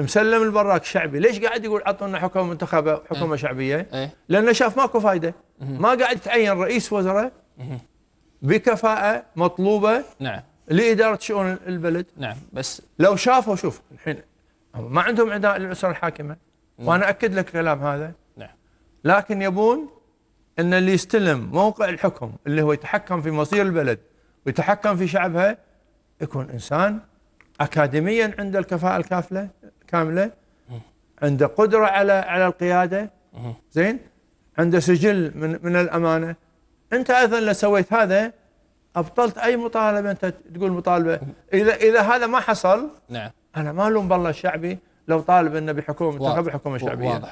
مسلم البراك شعبي ليش قاعد يقول عطونا حكومه منتخبه إيه. وحكومه أه. شعبيه أه. لانه شاف ماكو فايده ما قاعد يتعين رئيس وزراء بكفاءه مطلوبه نعم لاداره شؤون البلد نعم بس لو شافوا شوف الحين ما عندهم عداء للاسره الحاكمه نعم. وانا اكد لك الكلام هذا نعم لكن يبون ان اللي يستلم موقع الحكم اللي هو يتحكم في مصير البلد ويتحكم في شعبها يكون انسان اكاديميا عنده الكفاءه الكافله كامله عنده قدره على على القياده زين عنده سجل من من الامانه انت ايضا لو سويت هذا ابطلت اي مطالبه انت تقول مطالبه اذا اذا هذا ما حصل نعم انا ما الوم بالله الشعبي لو طالب انه بحكومه منتخب حكومه شعبيه واضح